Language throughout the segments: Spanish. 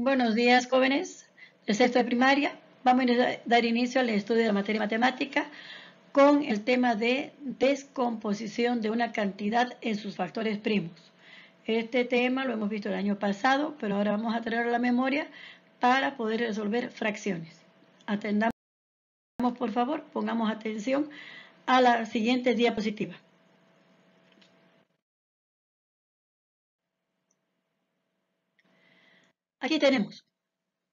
Buenos días, jóvenes El sexto de primaria. Vamos a dar inicio al estudio de la materia matemática con el tema de descomposición de una cantidad en sus factores primos. Este tema lo hemos visto el año pasado, pero ahora vamos a traerlo la memoria para poder resolver fracciones. Atendamos, por favor, pongamos atención a la siguiente diapositiva. Aquí tenemos,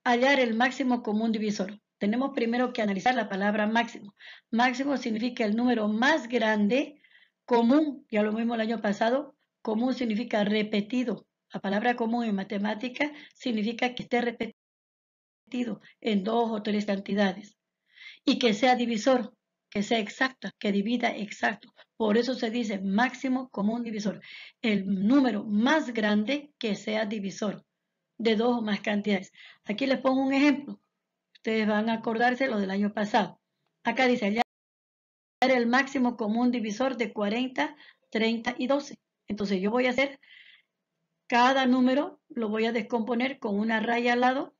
hallar el máximo común divisor. Tenemos primero que analizar la palabra máximo. Máximo significa el número más grande, común, ya lo mismo el año pasado, común significa repetido. La palabra común en matemática significa que esté repetido en dos o tres cantidades. Y que sea divisor, que sea exacta, que divida exacto. Por eso se dice máximo común divisor, el número más grande que sea divisor de dos o más cantidades. Aquí les pongo un ejemplo. Ustedes van a acordarse lo del año pasado. Acá dice hallar el máximo común divisor de 40, 30 y 12. Entonces yo voy a hacer cada número, lo voy a descomponer con una raya al lado.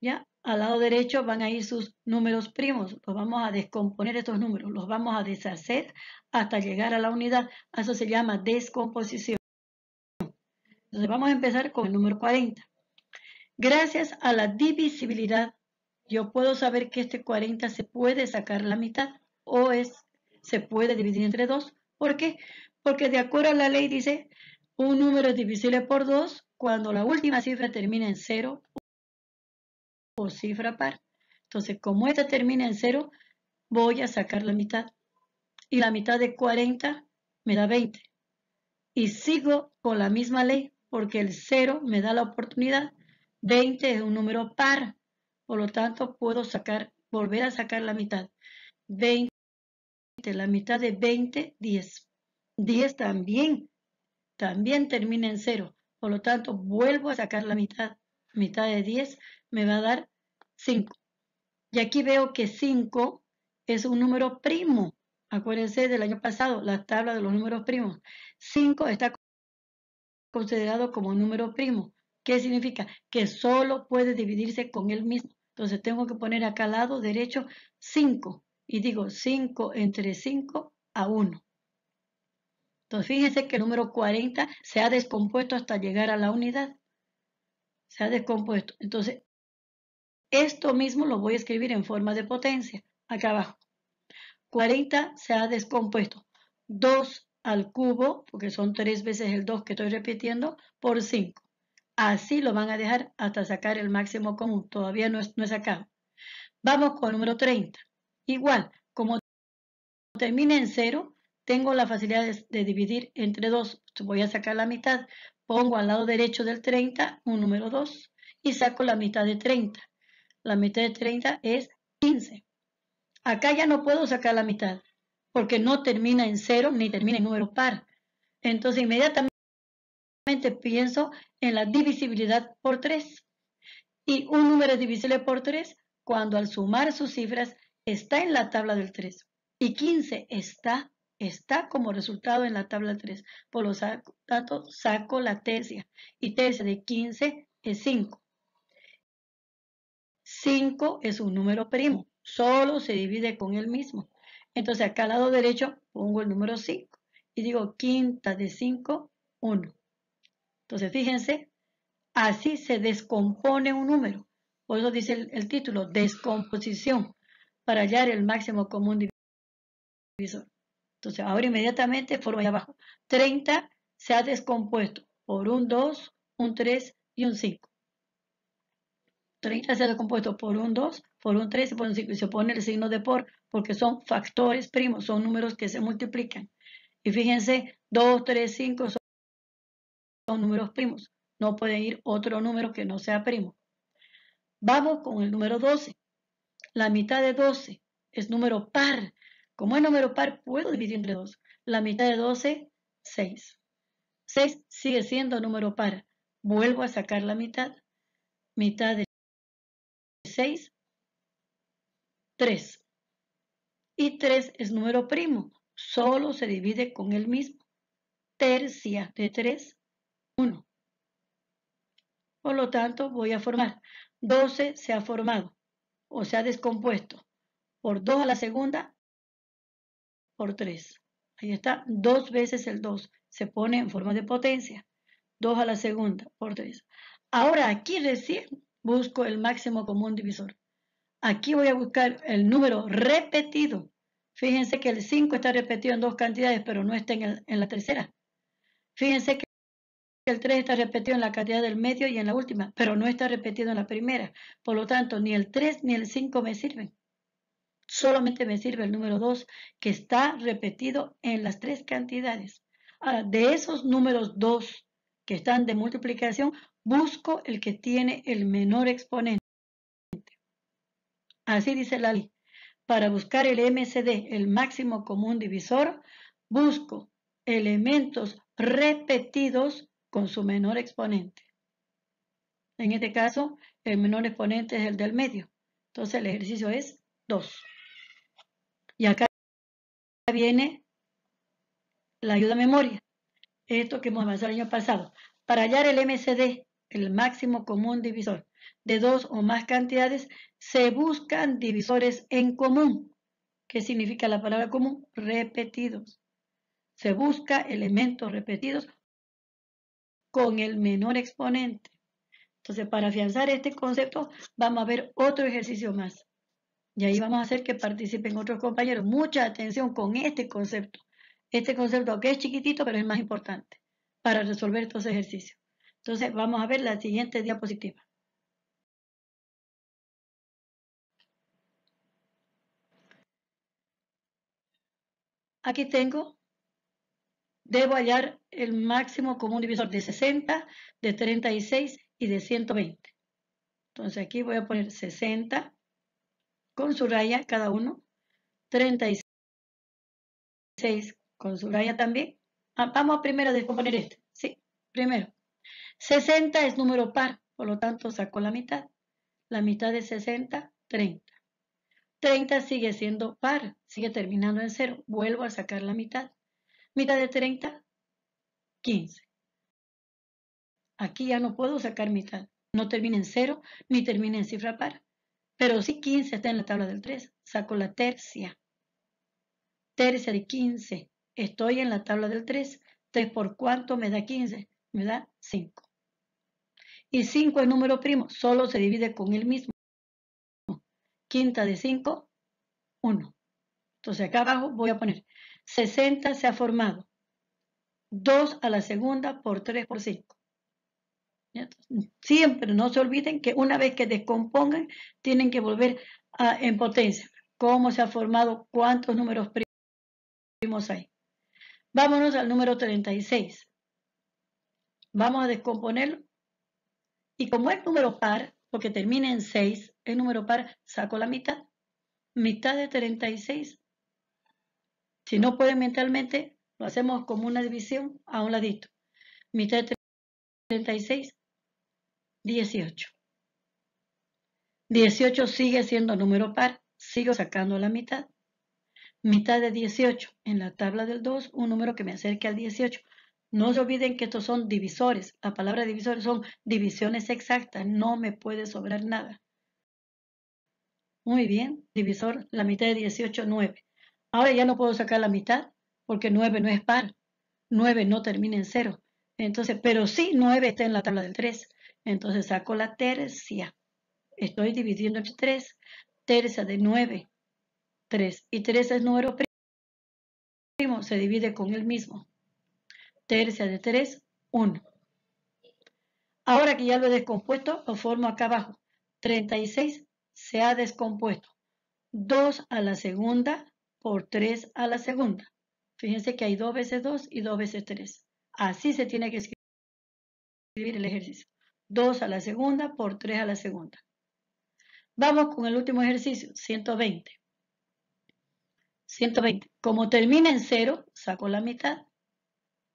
¿ya? Al lado derecho van a ir sus números primos. Los vamos a descomponer estos números, los vamos a deshacer hasta llegar a la unidad. Eso se llama descomposición. Entonces vamos a empezar con el número 40. Gracias a la divisibilidad, yo puedo saber que este 40 se puede sacar la mitad o es, se puede dividir entre dos, ¿Por qué? Porque de acuerdo a la ley dice, un número es divisible por dos cuando la última cifra termina en cero o cifra par. Entonces, como esta termina en cero, voy a sacar la mitad. Y la mitad de 40 me da 20. Y sigo con la misma ley porque el cero me da la oportunidad 20 es un número par, por lo tanto puedo sacar, volver a sacar la mitad. 20, la mitad de 20, 10. 10 también, también termina en 0. Por lo tanto, vuelvo a sacar la mitad. Mitad de 10 me va a dar 5. Y aquí veo que 5 es un número primo. Acuérdense del año pasado, la tabla de los números primos. 5 está considerado como número primo. ¿Qué significa? Que solo puede dividirse con él mismo. Entonces tengo que poner acá al lado derecho 5 y digo 5 entre 5 a 1. Entonces fíjense que el número 40 se ha descompuesto hasta llegar a la unidad. Se ha descompuesto. Entonces esto mismo lo voy a escribir en forma de potencia, acá abajo. 40 se ha descompuesto. 2 al cubo, porque son 3 veces el 2 que estoy repitiendo, por 5. Así lo van a dejar hasta sacar el máximo común. Todavía no, es, no es sacado. Vamos con el número 30. Igual, como termina en 0, tengo la facilidad de, de dividir entre 2. Voy a sacar la mitad. Pongo al lado derecho del 30 un número 2 y saco la mitad de 30. La mitad de 30 es 15. Acá ya no puedo sacar la mitad porque no termina en 0 ni termina en número par. Entonces inmediatamente pienso en la divisibilidad por 3. Y un número es divisible por 3 cuando al sumar sus cifras está en la tabla del 3. Y 15 está, está como resultado en la tabla 3. Por lo tanto, saco la tercia. Y tercia de 15 es 5. 5 es un número primo. Solo se divide con el mismo. Entonces acá al lado derecho pongo el número 5. Y digo quinta de 5, 1. Entonces, fíjense, así se descompone un número. Por eso dice el, título, descomposición, para hallar el máximo común divisor. Entonces, ahora inmediatamente, forma ahí abajo. 30 se ha descompuesto por un 2, un 3 y un 5. 30 se ha descompuesto por un 2, por un 3 y por un 5. Y se pone el signo de por, porque son factores primos, son números que se multiplican. Y fíjense, 2, 3, 5 son números primos. No puede ir otro número que no sea primo. Vamos con el número 12. La mitad de 12 es número par. Como es número par, puedo dividir entre 2. La mitad de 12, 6. 6 sigue siendo número par. Vuelvo a sacar la mitad. Mitad de 6, 3. Y 3 es número primo. Solo se divide con el mismo. Tercia de 3 1. Por lo tanto, voy a formar 12 se ha formado o se ha descompuesto por 2 a la segunda por 3. Ahí está, dos veces el 2 se pone en forma de potencia. 2 a la segunda por 3. Ahora aquí recién busco el máximo común divisor. Aquí voy a buscar el número repetido. Fíjense que el 5 está repetido en dos cantidades, pero no está en la tercera. Fíjense que el 3 está repetido en la cantidad del medio y en la última, pero no está repetido en la primera. Por lo tanto, ni el 3 ni el 5 me sirven. Solamente me sirve el número 2, que está repetido en las tres cantidades. de esos números 2 que están de multiplicación, busco el que tiene el menor exponente. Así dice la ley. Para buscar el MCD, el máximo común divisor, busco elementos repetidos con su menor exponente. En este caso, el menor exponente es el del medio. Entonces el ejercicio es 2. Y acá viene la ayuda a memoria. Esto que hemos avanzado el año pasado. Para hallar el MCD, el máximo común divisor, de dos o más cantidades, se buscan divisores en común. ¿Qué significa la palabra común? Repetidos. Se busca elementos repetidos con el menor exponente. Entonces, para afianzar este concepto, vamos a ver otro ejercicio más. Y ahí vamos a hacer que participen otros compañeros. Mucha atención con este concepto. Este concepto, que es chiquitito, pero es más importante para resolver estos ejercicios. Entonces, vamos a ver la siguiente diapositiva. Aquí tengo debo hallar el máximo común divisor de 60, de 36 y de 120. Entonces aquí voy a poner 60 con su raya cada uno, 36 con su raya también. Ah, vamos a primero a descomponer este, sí, primero. 60 es número par, por lo tanto saco la mitad. La mitad de 60, 30. 30 sigue siendo par, sigue terminando en 0. Vuelvo a sacar la mitad mitad de 30, 15. Aquí ya no puedo sacar mitad. No termina en 0 ni termina en cifra par. Pero si 15 está en la tabla del 3, saco la tercia. Tercia de 15. Estoy en la tabla del 3. 3 por cuánto me da 15? Me da 5. Y 5 es número primo, solo se divide con el mismo. Quinta de 5, 1. Entonces acá abajo voy a poner 60 se ha formado. 2 a la segunda por 3 por 5. Siempre no se olviden que una vez que descompongan, tienen que volver a, en potencia. Cómo se ha formado, cuántos números primos hay. Vámonos al número 36. Vamos a descomponerlo. Y como es número par, porque termina en 6, es número par saco la mitad. Mitad de 36 si no pueden mentalmente, lo hacemos como una división a un ladito. Mitad de 36, 18. 18 sigue siendo número par, sigo sacando la mitad. Mitad de 18 en la tabla del 2, un número que me acerque al 18. No se olviden que estos son divisores. La palabra divisor son divisiones exactas. No me puede sobrar nada. Muy bien. Divisor, la mitad de 18, 9. Ahora ya no puedo sacar la mitad porque 9 no es par. 9 no termina en 0. Entonces, pero sí 9 está en la tabla del 3. Entonces saco la tercia. Estoy dividiendo entre 3. Tercia de 9. 3. Y 3 es número primo. Se divide con el mismo. Tercia de 3, 1. Ahora que ya lo he descompuesto, lo formo acá abajo. 36 se ha descompuesto. 2 a la segunda por 3 a la segunda. Fíjense que hay 2 veces 2 y 2 veces 3. Así se tiene que escribir el ejercicio. 2 a la segunda por 3 a la segunda. Vamos con el último ejercicio, 120. 120. Como termina en 0, saco la mitad.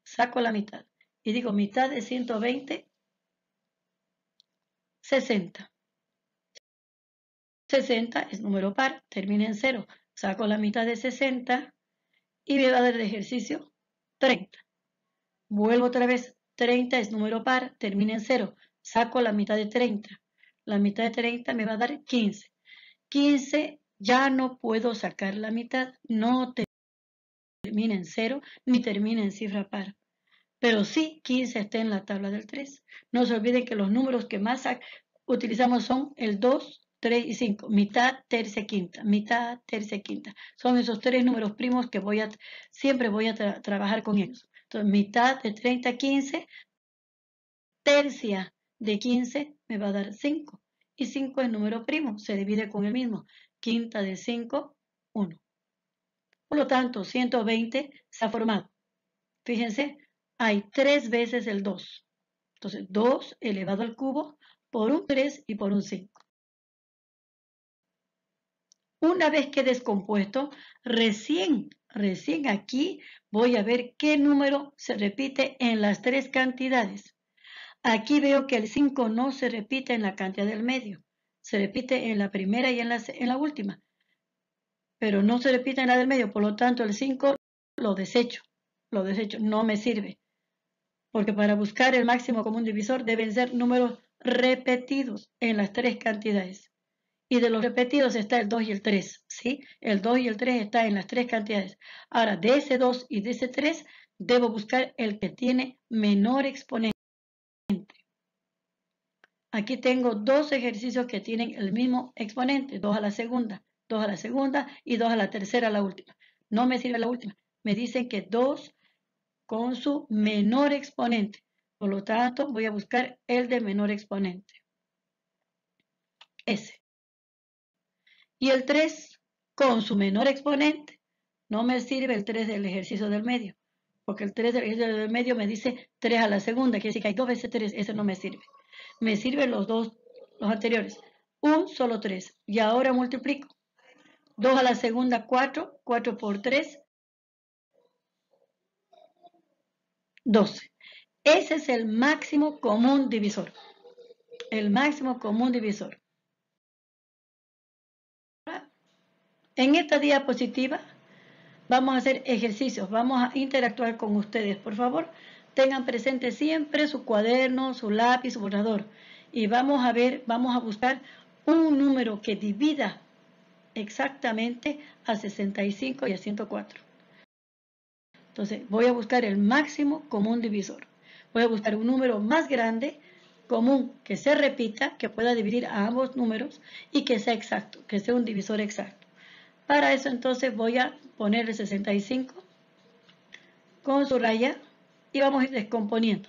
Saco la mitad. Y digo mitad de 120, 60. 60 es número par, termina en 0. Saco la mitad de 60 y me va a dar de ejercicio 30. Vuelvo otra vez. 30 es número par, termina en 0. Saco la mitad de 30. La mitad de 30 me va a dar 15. 15 ya no puedo sacar la mitad. No termina en 0 ni termina en cifra par. Pero sí, 15 está en la tabla del 3. No se olviden que los números que más utilizamos son el 2, 3 y 5, mitad, tercia, quinta, mitad, tercia, quinta. Son esos tres números primos que voy a, siempre voy a trabajar con ellos. Entonces, mitad de 30, 15, tercia de 15 me va a dar 5. Y 5 es número primo, se divide con el mismo. Quinta de 5, 1. Por lo tanto, 120 se ha formado. Fíjense, hay tres veces el 2. Entonces, 2 elevado al cubo por un 3 y por un 5. Una vez que descompuesto, recién, recién aquí voy a ver qué número se repite en las tres cantidades. Aquí veo que el 5 no se repite en la cantidad del medio. Se repite en la primera y en la, en la última. Pero no se repite en la del medio, por lo tanto el 5 lo desecho. Lo desecho, no me sirve. Porque para buscar el máximo común divisor deben ser números repetidos en las tres cantidades y de los repetidos está el 2 y el 3, ¿sí? El 2 y el 3 está en las tres cantidades. Ahora, de ese 2 y de ese 3, debo buscar el que tiene menor exponente. Aquí tengo dos ejercicios que tienen el mismo exponente, 2 a la segunda, 2 a la segunda y 2 a la tercera, la última. No me sirve la última. Me dicen que 2 con su menor exponente. Por lo tanto, voy a buscar el de menor exponente. Ese. Y el 3 con su menor exponente. No me sirve el 3 del ejercicio del medio, porque el 3 del ejercicio del medio me dice 3 a la segunda, quiere decir que hay 2 veces 3, Ese no me sirve. Me sirven los dos, los anteriores. Un solo 3. Y ahora multiplico. 2 a la segunda, 4. 4 por 3, 12. Ese es el máximo común divisor. El máximo común divisor. En esta diapositiva vamos a hacer ejercicios, vamos a interactuar con ustedes. Por favor, tengan presente siempre su cuaderno, su lápiz, su borrador. Y vamos a ver, vamos a buscar un número que divida exactamente a 65 y a 104. Entonces, voy a buscar el máximo común divisor. Voy a buscar un número más grande, común, que se repita, que pueda dividir a ambos números y que sea exacto, que sea un divisor exacto. Para eso entonces voy a ponerle 65 con su raya y vamos a ir descomponiendo.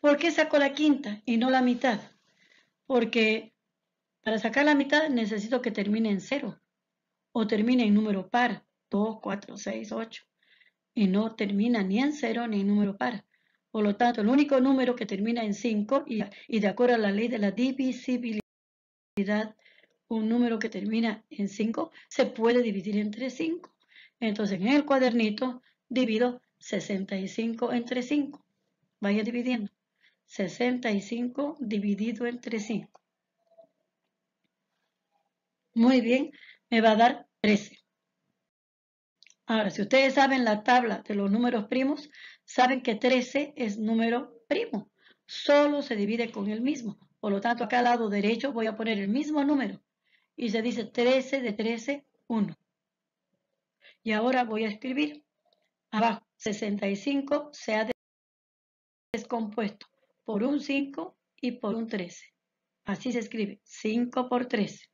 ¿Por qué saco la quinta y no la mitad? Porque para sacar la mitad necesito que termine en cero o termine en número par, 2, 4, 6, 8. Y no termina ni en cero ni en número par. Por lo tanto, el único número que termina en 5 y de acuerdo a la ley de la divisibilidad un número que termina en 5 se puede dividir entre 5. Entonces en el cuadernito divido 65 entre 5. Vaya dividiendo. 65 dividido entre 5. Muy bien, me va a dar 13. Ahora, si ustedes saben la tabla de los números primos, saben que 13 es número primo. Solo se divide con el mismo. Por lo tanto, acá al lado derecho voy a poner el mismo número y se dice 13 de 13, 1. Y ahora voy a escribir abajo, 65 se ha descompuesto por un 5 y por un 13. Así se escribe, 5 por 13.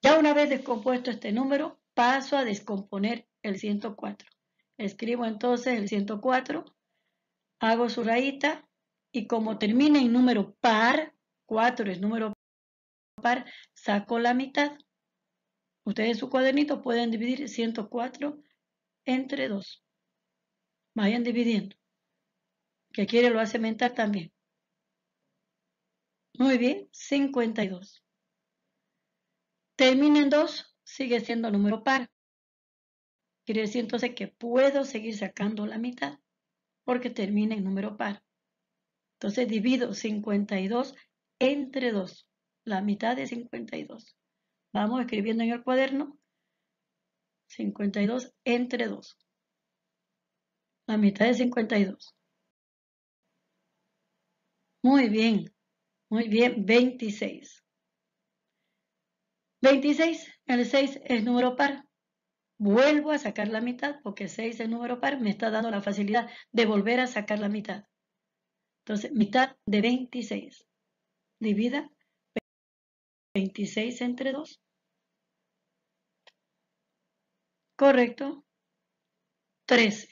Ya una vez descompuesto este número, paso a descomponer el 104. Escribo entonces el 104, hago su rayita y como termina en número par, 4 es número par par saco la mitad. Ustedes en su cuadernito pueden dividir 104 entre 2. Vayan dividiendo. Que quiere lo hace mental también. Muy bien, 52. Termina en 2, sigue siendo número par. Quiere decir entonces que puedo seguir sacando la mitad porque termina en número par. Entonces divido 52 entre 2 la mitad de 52. Vamos escribiendo en el cuaderno 52 entre 2. La mitad de 52. Muy bien, muy bien, 26. 26, el 6 es número par. Vuelvo a sacar la mitad porque 6 es número par, me está dando la facilidad de volver a sacar la mitad. Entonces, mitad de 26 divida 26 entre 2. Correcto. 13.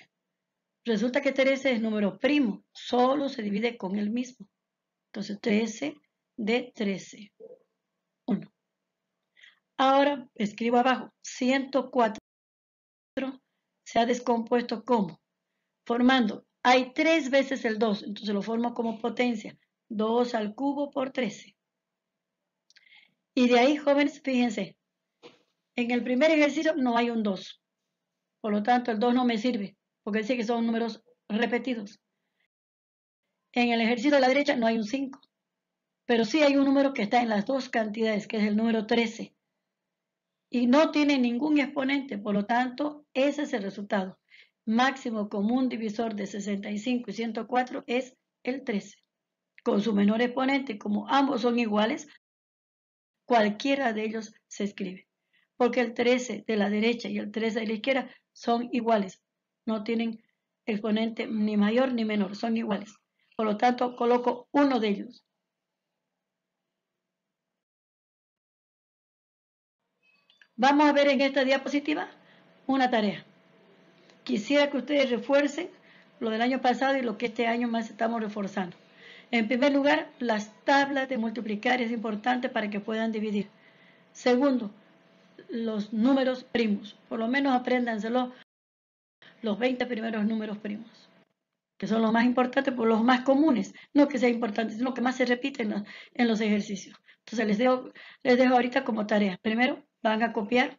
Resulta que 13 es número primo, solo se divide con el mismo. Entonces 13 de 13. 1. Ahora escribo abajo, 104 se ha descompuesto como, formando, hay 3 veces el 2, entonces lo formo como potencia, 2 al cubo por 13. Y de ahí, jóvenes, fíjense, en el primer ejercicio no hay un 2. Por lo tanto, el 2 no me sirve, porque sí que son números repetidos. En el ejercicio de la derecha no hay un 5, pero sí hay un número que está en las dos cantidades, que es el número 13. Y no tiene ningún exponente, por lo tanto, ese es el resultado. Máximo común divisor de 65 y 104 es el 13. Con su menor exponente, como ambos son iguales, cualquiera de ellos se escribe. Porque el 13 de la derecha y el 13 de la izquierda son iguales. No tienen exponente ni mayor ni menor, son iguales. Por lo tanto, coloco uno de ellos. Vamos a ver en esta diapositiva una tarea. Quisiera que ustedes refuercen lo del año pasado y lo que este año más estamos reforzando. En primer lugar, las tablas de multiplicar es importante para que puedan dividir. Segundo, los números primos. Por lo menos apréndanselo los 20 primeros números primos, que son los más importantes, por los más comunes. No que sea importante, sino que más se repiten en, los, ejercicios. Entonces les dejo, les dejo ahorita como tarea. Primero, van a copiar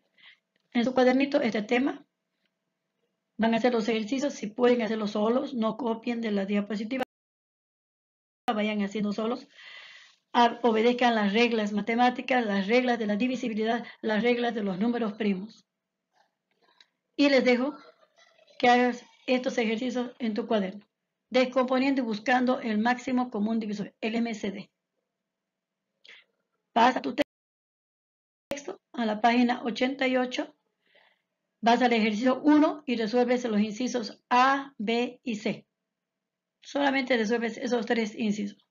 en su cuadernito este tema. Van a hacer los ejercicios, si pueden hacerlos solos, no copien de la diapositiva vayan haciendo solos, ah, obedezcan las reglas matemáticas, las reglas de la divisibilidad, las reglas de los números primos. Y les dejo que hagas estos ejercicios en tu cuaderno, descomponiendo y buscando el máximo común divisor, el MCD. Pasa tu texto, a la página 88, vas al ejercicio 1 y resuelves los incisos A, B y C. Solamente resuelves esos tres incisos.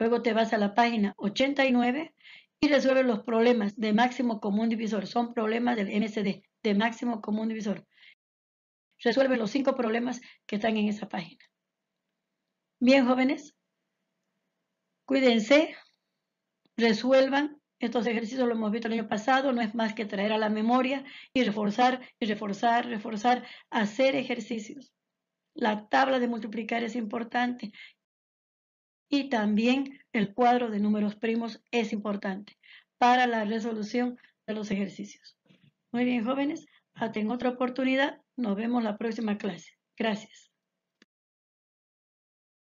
Luego te vas a la página 89 y resuelves los problemas de máximo común divisor. Son problemas del MCD, de máximo común divisor. Resuelve los cinco problemas que están en esa página. Bien, jóvenes, cuídense, resuelvan. Estos ejercicios los hemos visto el año pasado, no es más que traer a la memoria y reforzar, y reforzar, reforzar, hacer ejercicios. La tabla de multiplicar es importante y también el cuadro de números primos es importante para la resolución de los ejercicios. Muy bien, jóvenes, hasta en otra oportunidad. Nos vemos la próxima clase. Gracias.